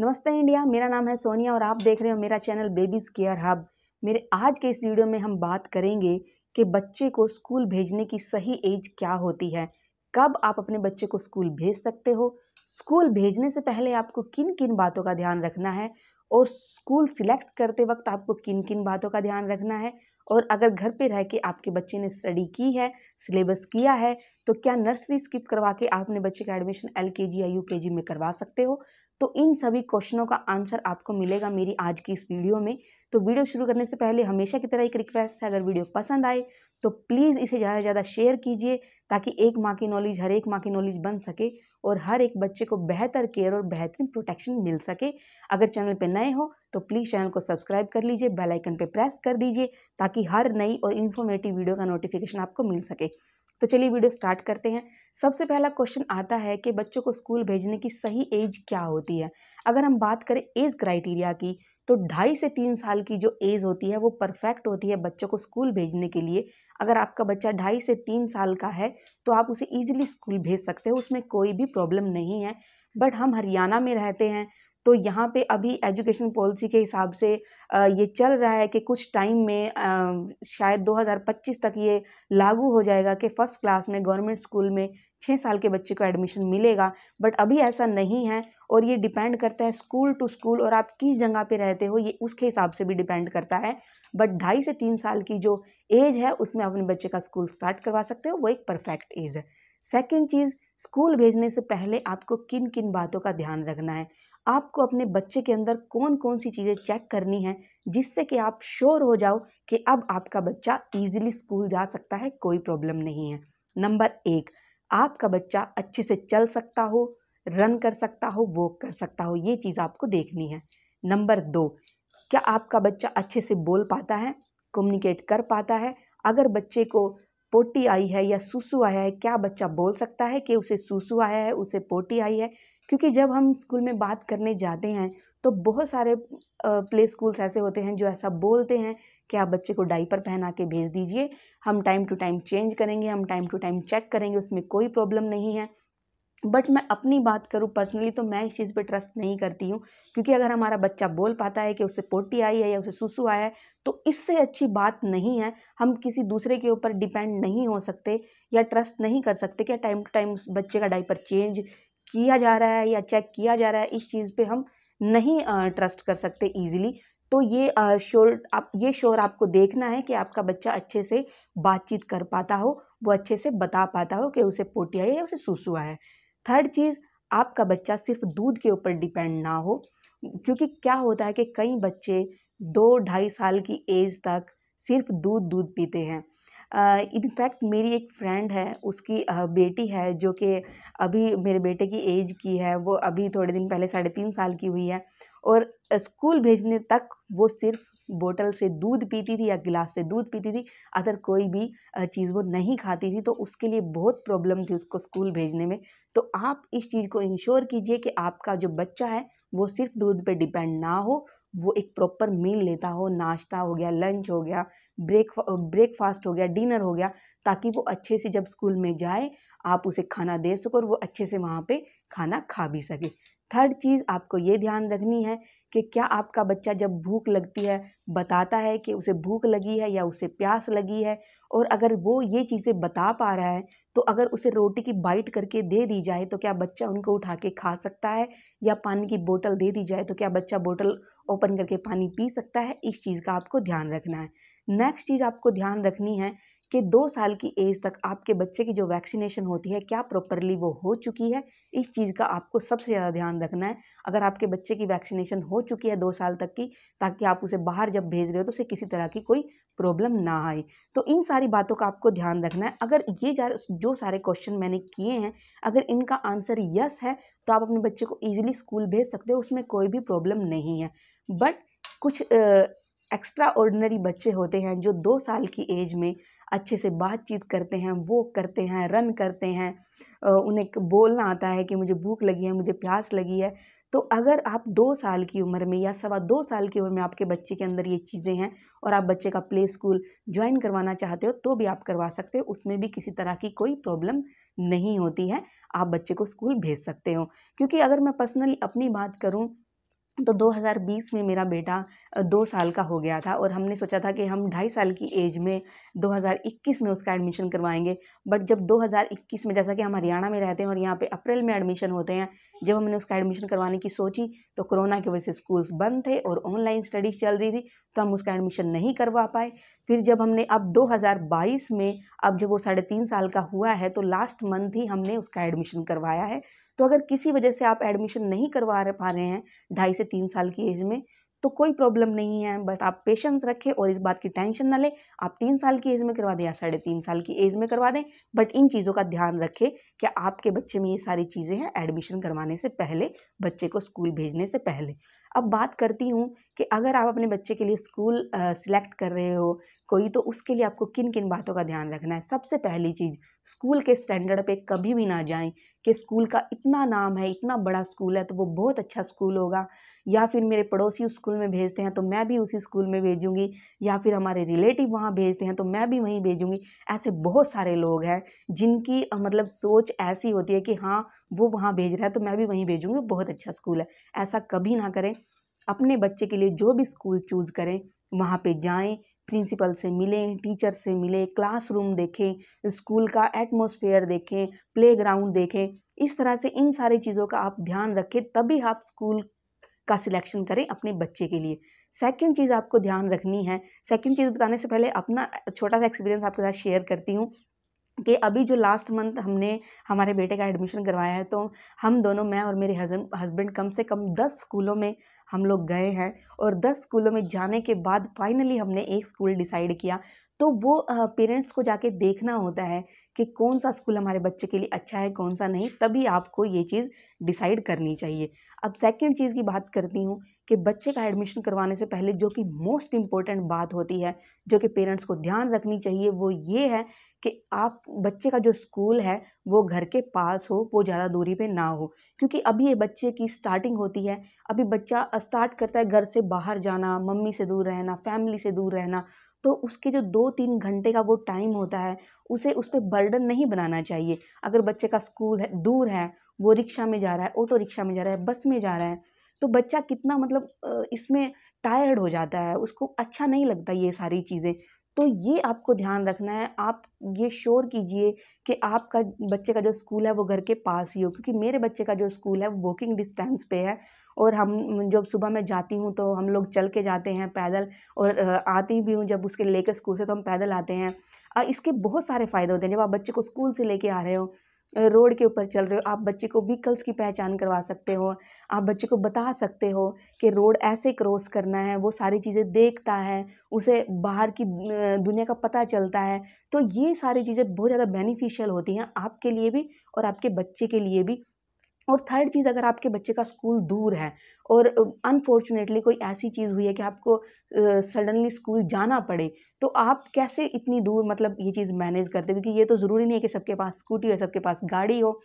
नमस्ते इंडिया मेरा नाम है सोनिया और आप देख रहे हो मेरा चैनल बेबीज़ केयर हब मेरे आज के इस वीडियो में हम बात करेंगे कि बच्चे को स्कूल भेजने की सही एज क्या होती है कब आप अपने बच्चे को स्कूल भेज सकते हो स्कूल भेजने से पहले आपको किन किन बातों का ध्यान रखना है और स्कूल सिलेक्ट करते वक्त आपको किन किन बातों का ध्यान रखना है और अगर घर पे रह के आपके बच्चे ने स्टडी की है सिलेबस किया है तो क्या नर्सरी स्किप करवा के आपने बच्चे का एडमिशन एल के जी या यू के जी में करवा सकते हो तो इन सभी क्वेश्चनों का आंसर आपको मिलेगा मेरी आज की इस वीडियो में तो वीडियो शुरू करने से पहले हमेशा की तरह एक रिक्वेस्ट है अगर वीडियो पसंद आए तो प्लीज़ इसे ज़्यादा से ज़्यादा शेयर कीजिए ताकि एक माँ की नॉलेज हर एक माँ की नॉलेज बन सके और हर एक बच्चे को बेहतर केयर और बेहतरीन प्रोटेक्शन मिल सके अगर चैनल पर नए हो तो प्लीज़ चैनल को सब्सक्राइब कर लीजिए बेलाइकन पर प्रेस कर दीजिए ताकि हर नई और इन्फॉर्मेटिव वीडियो का नोटिफिकेशन आपको मिल सके तो चलिए वीडियो स्टार्ट करते हैं सबसे पहला क्वेश्चन आता है कि बच्चों को स्कूल भेजने की सही एज क्या होती है अगर हम बात करें एज क्राइटेरिया की तो ढाई से तीन साल की जो एज होती है वो परफेक्ट होती है बच्चों को स्कूल भेजने के लिए अगर आपका बच्चा ढाई से तीन साल का है तो आप उसे ईजिली स्कूल भेज सकते हो उसमें कोई भी प्रॉब्लम नहीं है बट हम हरियाणा में रहते हैं तो यहाँ पे अभी एजुकेशन पॉलिसी के हिसाब से ये चल रहा है कि कुछ टाइम में शायद 2025 तक ये लागू हो जाएगा कि फ़र्स्ट क्लास में गवर्नमेंट स्कूल में छः साल के बच्चे को एडमिशन मिलेगा बट अभी ऐसा नहीं है और ये डिपेंड करता है स्कूल टू स्कूल और आप किस जगह पे रहते हो ये उसके हिसाब से भी डिपेंड करता है बट ढाई से तीन साल की जो एज है उसमें अपने बच्चे का स्कूल स्टार्ट करवा सकते हो वो एक परफेक्ट एज है सेकेंड चीज़ स्कूल भेजने से पहले आपको किन किन बातों का ध्यान रखना है आपको अपने बच्चे के अंदर कौन कौन सी चीज़ें चेक करनी है जिससे कि आप श्योर हो जाओ कि अब आपका बच्चा ईजिली स्कूल जा सकता है कोई प्रॉब्लम नहीं है नंबर एक आपका बच्चा अच्छे से चल सकता हो रन कर सकता हो वॉक कर सकता हो ये चीज़ आपको देखनी है नंबर दो क्या आपका बच्चा अच्छे से बोल पाता है कम्युनिकेट कर पाता है अगर बच्चे को पोटी आई है या सूसू आया है क्या बच्चा बोल सकता है कि उसे सूसू आया है उसे पोटी आई है क्योंकि जब हम स्कूल में बात करने जाते हैं तो बहुत सारे प्ले स्कूल्स ऐसे होते हैं जो ऐसा बोलते हैं कि आप बच्चे को डाइपर पहना के भेज दीजिए हम टाइम टू टाइम चेंज करेंगे हम टाइम टू टाइम चेक करेंगे उसमें कोई प्रॉब्लम नहीं है बट मैं अपनी बात करूँ पर्सनली तो मैं इस चीज़ पे ट्रस्ट नहीं करती हूँ क्योंकि अगर हमारा बच्चा बोल पाता है कि उसे पोटी आई है या उसे सुसु आया है तो इससे अच्छी बात नहीं है हम किसी दूसरे के ऊपर डिपेंड नहीं हो सकते या ट्रस्ट नहीं कर सकते क्या टाइम टू टाइम उस बच्चे का डाइपर चेंज किया जा रहा है या चेक किया जा रहा है इस चीज़ पर हम नहीं ट्रस्ट कर सकते ईजिली तो ये शोर आप ये शोर आपको देखना है कि आपका बच्चा अच्छे से बातचीत कर पाता हो वो अच्छे से बता पाता हो कि उसे पोटी आई है या उसे सुसु आया है थर्ड चीज़ आपका बच्चा सिर्फ दूध के ऊपर डिपेंड ना हो क्योंकि क्या होता है कि कई बच्चे दो ढाई साल की एज तक सिर्फ दूध दूध पीते हैं इनफैक्ट uh, मेरी एक फ्रेंड है उसकी uh, बेटी है जो कि अभी मेरे बेटे की एज की है वो अभी थोड़े दिन पहले साढ़े तीन साल की हुई है और स्कूल भेजने तक वो सिर्फ बोतल से दूध पीती थी या गिलास से दूध पीती थी अगर कोई भी चीज़ वो नहीं खाती थी तो उसके लिए बहुत प्रॉब्लम थी उसको स्कूल भेजने में तो आप इस चीज़ को इंश्योर कीजिए कि आपका जो बच्चा है वो सिर्फ दूध पे डिपेंड ना हो वो एक प्रॉपर मील लेता हो नाश्ता हो गया लंच हो गया ब्रेक ब्रेकफास्ट हो गया डिनर हो गया ताकि वो अच्छे से जब स्कूल में जाए आप उसे खाना दे सको और वो अच्छे से वहाँ पे खाना खा भी सके थर्ड चीज़ आपको ये ध्यान रखनी है कि क्या आपका बच्चा जब भूख लगती है बताता है कि उसे भूख लगी है या उसे प्यास लगी है और अगर वो ये चीज़ें बता पा रहा है तो अगर उसे रोटी की बाइट करके दे दी जाए तो क्या बच्चा उनको उठा के खा सकता है या पानी की बोतल दे दी जाए तो क्या बच्चा बोतल ओपन करके पानी पी सकता है इस चीज़ का आपको ध्यान रखना है नेक्स्ट चीज़ आपको ध्यान रखनी है कि दो साल की एज तक आपके बच्चे की जो वैक्सीनेशन होती है क्या प्रॉपरली वो हो चुकी है इस चीज़ का आपको सबसे ज़्यादा ध्यान रखना है अगर आपके बच्चे की वैक्सीनेशन हो चुकी है दो साल तक की ताकि आप उसे बाहर जब भेज रहे हो तो उसे किसी तरह की कोई प्रॉब्लम ना आए तो इन सारी बातों का आपको ध्यान रखना है अगर ये जो सारे क्वेश्चन मैंने किए हैं अगर इनका आंसर यस है तो आप अपने बच्चे को ईजिली स्कूल भेज सकते हो उसमें कोई भी प्रॉब्लम नहीं है बट कुछ एक्स्ट्रा ऑर्डनरी बच्चे होते हैं जो दो साल की एज में अच्छे से बातचीत करते हैं वॉक करते हैं रन करते हैं उन्हें बोलना आता है कि मुझे भूख लगी है मुझे प्यास लगी है तो अगर आप दो साल की उम्र में या सवा दो साल की उम्र में आपके बच्चे के अंदर ये चीज़ें हैं और आप बच्चे का प्ले स्कूल ज्वाइन करवाना चाहते हो तो भी आप करवा सकते हो उसमें भी किसी तरह की कोई प्रॉब्लम नहीं होती है आप बच्चे को स्कूल भेज सकते हो क्योंकि अगर मैं पर्सनली अपनी बात करूँ तो 2020 में मेरा बेटा दो साल का हो गया था और हमने सोचा था कि हम ढाई साल की एज में 2021 में उसका एडमिशन करवाएंगे बट जब 2021 में जैसा कि हम हरियाणा में रहते हैं और यहाँ पे अप्रैल में एडमिशन होते हैं जब हमने उसका एडमिशन करवाने की सोची तो कोरोना की वजह से स्कूल्स बंद थे और ऑनलाइन स्टडीज़ चल रही थी तो हम उसका एडमिशन नहीं करवा पाए फिर जब हमने अब दो में अब जब वो साढ़े तीन साल का हुआ है तो लास्ट मंथ ही हमने उसका एडमिशन करवाया है तो अगर किसी वजह से आप एडमिशन नहीं करवा पा रहे हैं ढाई से तीन साल की एज में तो कोई प्रॉब्लम नहीं है बट आप पेशेंस रखें और इस बात की टेंशन ना लें आप तीन साल की एज में करवा दें या साढ़े तीन साल की एज में करवा दें बट इन चीज़ों का ध्यान रखें कि आपके बच्चे में ये सारी चीज़ें हैं एडमिशन करवाने से पहले बच्चे को स्कूल भेजने से पहले अब बात करती हूँ कि अगर आप अपने बच्चे के लिए स्कूल सिलेक्ट कर रहे हो कोई तो उसके लिए आपको किन किन बातों का ध्यान रखना है सबसे पहली चीज़ स्कूल के स्टैंडर्ड पे कभी भी ना जाएं कि स्कूल का इतना नाम है इतना बड़ा स्कूल है तो वो बहुत अच्छा स्कूल होगा या फिर मेरे पड़ोसी उस स्कूल में भेजते हैं तो मैं भी उसी स्कूल में भेजूँगी या फिर हमारे रिलेटिव वहाँ भेजते हैं तो मैं भी वहीं भेजूँगी ऐसे बहुत सारे लोग हैं जिनकी मतलब सोच ऐसी होती है कि हाँ वो वहाँ भेज रहा है तो मैं भी वहीं भेजूँगी बहुत अच्छा स्कूल है ऐसा कभी ना करें अपने बच्चे के लिए जो भी स्कूल चूज़ करें वहाँ पे जाएं प्रिंसिपल से मिलें टीचर से मिलें क्लासरूम देखें स्कूल का एटमोसफेयर देखें प्लेग्राउंड देखें इस तरह से इन सारी चीज़ों का आप ध्यान रखें तभी आप स्कूल का सिलेक्शन करें अपने बच्चे के लिए सेकंड चीज़ आपको ध्यान रखनी है सेकंड चीज़ बताने से पहले अपना छोटा सा एक्सपीरियंस आपके साथ शेयर करती हूँ कि अभी जो लास्ट मंथ हमने हमारे बेटे का एडमिशन करवाया है तो हम दोनों मैं और मेरे हस्बैंड कम से कम दस स्कूलों में हम लोग गए हैं और दस स्कूलों में जाने के बाद फाइनली हमने एक स्कूल डिसाइड किया तो वो पेरेंट्स को जाके देखना होता है कि कौन सा स्कूल हमारे बच्चे के लिए अच्छा है कौन सा नहीं तभी आपको ये चीज़ डिसाइड करनी चाहिए अब सेकंड चीज़ की बात करती हूँ कि बच्चे का एडमिशन करवाने से पहले जो कि मोस्ट इम्पॉर्टेंट बात होती है जो कि पेरेंट्स को ध्यान रखनी चाहिए वो ये है कि आप बच्चे का जो स्कूल है वो घर के पास हो वो ज़्यादा दूरी पे ना हो क्योंकि अभी ये बच्चे की स्टार्टिंग होती है अभी बच्चा स्टार्ट करता है घर से बाहर जाना मम्मी से दूर रहना फैमिली से दूर रहना तो उसके जो दो तीन घंटे का वो टाइम होता है उसे उस पर बर्डन नहीं बनाना चाहिए अगर बच्चे का स्कूल है दूर है वो रिक्शा में जा रहा है ऑटो रिक्शा में जा रहा है बस में जा रहा है तो बच्चा कितना मतलब इसमें टायर्ड हो जाता है उसको अच्छा नहीं लगता ये सारी चीज़ें तो ये आपको ध्यान रखना है आप ये श्योर कीजिए कि आपका बच्चे का जो स्कूल है वो घर के पास ही हो क्योंकि मेरे बच्चे का जो स्कूल है वो वॉकिंग डिस्टेंस पे है और हम जब सुबह मैं जाती हूँ तो हम लोग चल के जाते हैं पैदल और आती भी हूँ जब उसके लेकर स्कूल से तो हम पैदल आते हैं इसके बहुत सारे फ़ायदे होते हैं जब आप बच्चे को स्कूल से लेके आ रहे हो रोड के ऊपर चल रहे हो आप बच्चे को व्हीकल्स की पहचान करवा सकते हो आप बच्चे को बता सकते हो कि रोड ऐसे क्रॉस करना है वो सारी चीज़ें देखता है उसे बाहर की दुनिया का पता चलता है तो ये सारी चीज़ें बहुत ज़्यादा बेनिफिशियल होती हैं आपके लिए भी और आपके बच्चे के लिए भी और थर्ड चीज़ अगर आपके बच्चे का स्कूल दूर है और अनफॉर्चुनेटली कोई ऐसी चीज़ हुई है कि आपको सडनली uh, स्कूल जाना पड़े तो आप कैसे इतनी दूर मतलब ये चीज़ मैनेज करते हो क्योंकि ये तो ज़रूरी नहीं है कि सबके पास स्कूटी हो सबके पास गाड़ी हो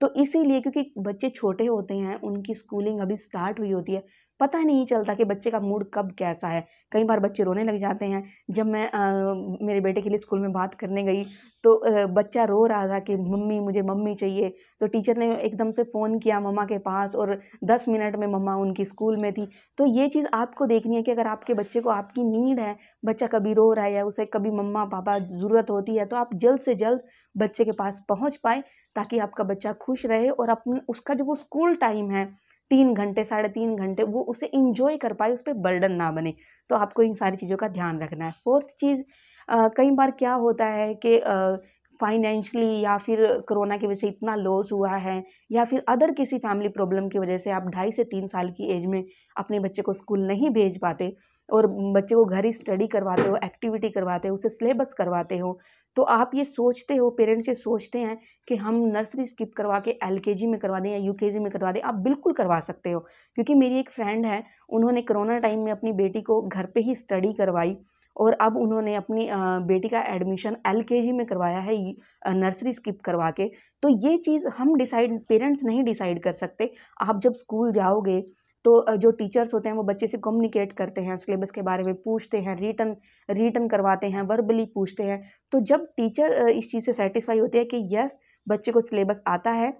तो इसीलिए क्योंकि बच्चे छोटे होते हैं उनकी स्कूलिंग अभी स्टार्ट हुई होती है पता नहीं चलता कि बच्चे का मूड कब कैसा है कई बार बच्चे रोने लग जाते हैं जब मैं आ, मेरे बेटे के लिए स्कूल में बात करने गई तो बच्चा रो रहा था कि मम्मी मुझे मम्मी चाहिए तो टीचर ने एकदम से फ़ोन किया मम्मा के पास और दस मिनट में मम्मा उनकी स्कूल में थी तो ये चीज़ आपको देखनी है कि अगर आपके बच्चे को आपकी नीड है बच्चा कभी रो रहा है या उसे कभी मम्मा पापा ज़रूरत होती है तो आप जल्द से जल्द बच्चे के पास पहुँच पाए ताकि आपका बच्चा खुश रहे और अपने उसका जो वो स्कूल टाइम है तीन घंटे साढ़े तीन घंटे वो उसे इंजॉय कर पाए उस पर बर्डन ना बने तो आपको इन सारी चीज़ों का ध्यान रखना है फोर्थ चीज़ कई बार क्या होता है कि फाइनेंशली या फिर कोरोना की वजह से इतना लॉस हुआ है या फिर अदर किसी फैमिली प्रॉब्लम की वजह से आप ढाई से तीन साल की एज में अपने बच्चे को स्कूल नहीं भेज पाते और बच्चे को घर ही स्टडी करवाते हो एक्टिविटी करवाते हो उसे सिलेबस करवाते हो तो आप ये सोचते हो पेरेंट्स ये सोचते हैं कि हम नर्सरी स्किप करवा के जी में करवा दें या जी में करवा दें आप बिल्कुल करवा सकते हो क्योंकि मेरी एक फ्रेंड है उन्होंने कोरोना टाइम में अपनी बेटी को घर पे ही स्टडी करवाई और अब उन्होंने अपनी बेटी का एडमिशन एलकेजी में करवाया है नर्सरी स्किप करवा के तो ये चीज़ हम डिसाइड पेरेंट्स नहीं डिसाइड कर सकते आप जब स्कूल जाओगे तो जो टीचर्स होते हैं वो बच्चे से कम्युनिकेट करते हैं सिलेबस के बारे में पूछते हैं रिटर्न रिटर्न करवाते हैं वर्बली पूछते हैं तो जब टीचर इस चीज़ से सेटिस्फाई होते हैं कि यस बच्चे को सिलेबस आता है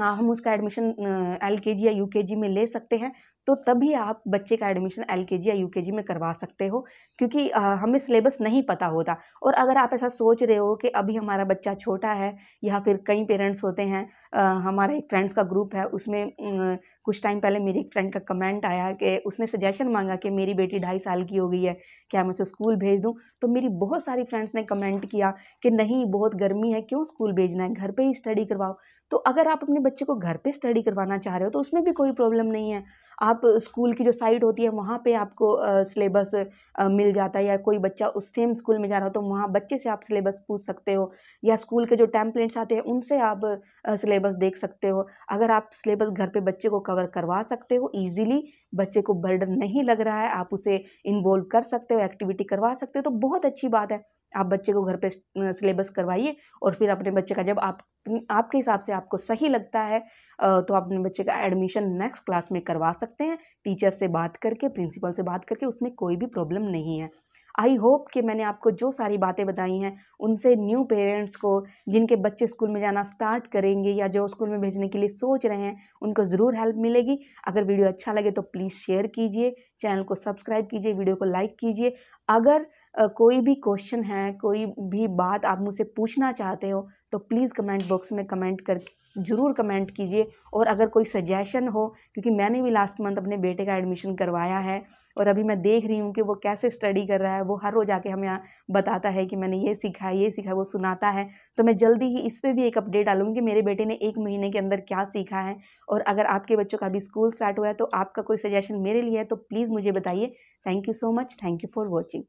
हाँ, हम उसका एडमिशन एल के जी या यू के जी में ले सकते हैं तो तभी आप बच्चे का एडमिशन एल के जी या यू के जी में करवा सकते हो क्योंकि हमें सिलेबस नहीं पता होता और अगर आप ऐसा सोच रहे हो कि अभी हमारा बच्चा छोटा है या फिर कई पेरेंट्स होते हैं हमारा एक फ्रेंड्स का ग्रुप है उसमें कुछ टाइम पहले मेरी एक फ्रेंड का कमेंट आया कि उसने सजेशन मांगा कि मेरी बेटी ढाई साल की हो गई है क्या मैं उसे स्कूल भेज दूँ तो मेरी बहुत सारी फ्रेंड्स ने कमेंट किया कि नहीं बहुत गर्मी है क्यों स्कूल भेजना है घर पर ही स्टडी करवाओ तो अगर आप अपने बच्चे को घर पे स्टडी करवाना चाह रहे हो तो उसमें भी कोई प्रॉब्लम नहीं है आप स्कूल की जो साइट होती है वहाँ पे आपको सिलेबस मिल जाता है या कोई बच्चा उस सेम स्कूल में जा रहा हो तो वहाँ बच्चे से आप सिलेबस पूछ सकते हो या स्कूल के जो टैम्पलेट्स आते हैं उनसे आप सिलेबस देख सकते हो अगर आप सिलेबस घर पर बच्चे को कवर करवा सकते हो ईजिली बच्चे को बर्डन नहीं लग रहा है आप उसे इन्वॉल्व कर सकते हो एक्टिविटी करवा सकते हो तो बहुत अच्छी बात है आप बच्चे को घर पे सिलेबस करवाइए और फिर अपने बच्चे का जब आप आपके हिसाब से आपको सही लगता है तो आप अपने बच्चे का एडमिशन नेक्स्ट क्लास में करवा सकते हैं टीचर से बात करके प्रिंसिपल से बात करके उसमें कोई भी प्रॉब्लम नहीं है आई होप कि मैंने आपको जो सारी बातें बताई हैं उनसे न्यू पेरेंट्स को जिनके बच्चे स्कूल में जाना स्टार्ट करेंगे या जो स्कूल में भेजने के लिए सोच रहे हैं उनको ज़रूर हेल्प मिलेगी अगर वीडियो अच्छा लगे तो प्लीज़ शेयर कीजिए चैनल को सब्सक्राइब कीजिए वीडियो को लाइक कीजिए अगर कोई भी क्वेश्चन है कोई भी बात आप मुझसे पूछना चाहते हो तो प्लीज़ कमेंट बॉक्स में कमेंट कर ज़रूर कमेंट कीजिए और अगर कोई सजेशन हो क्योंकि मैंने भी लास्ट मंथ अपने बेटे का एडमिशन करवाया है और अभी मैं देख रही हूँ कि वो कैसे स्टडी कर रहा है वो हर रोज़ आके हमें बताता है कि मैंने ये सीखा ये सीखा वो सुनाता है तो मैं जल्दी ही इस पर भी एक अपडेट डालूंगी कि मेरे बेटे ने एक महीने के अंदर क्या सीखा है और अगर आपके बच्चों का अभी स्कूल स्टार्ट हुआ है तो आपका कोई सजेशन मेरे लिए है तो प्लीज़ मुझे बताइए thank you so much thank you for watching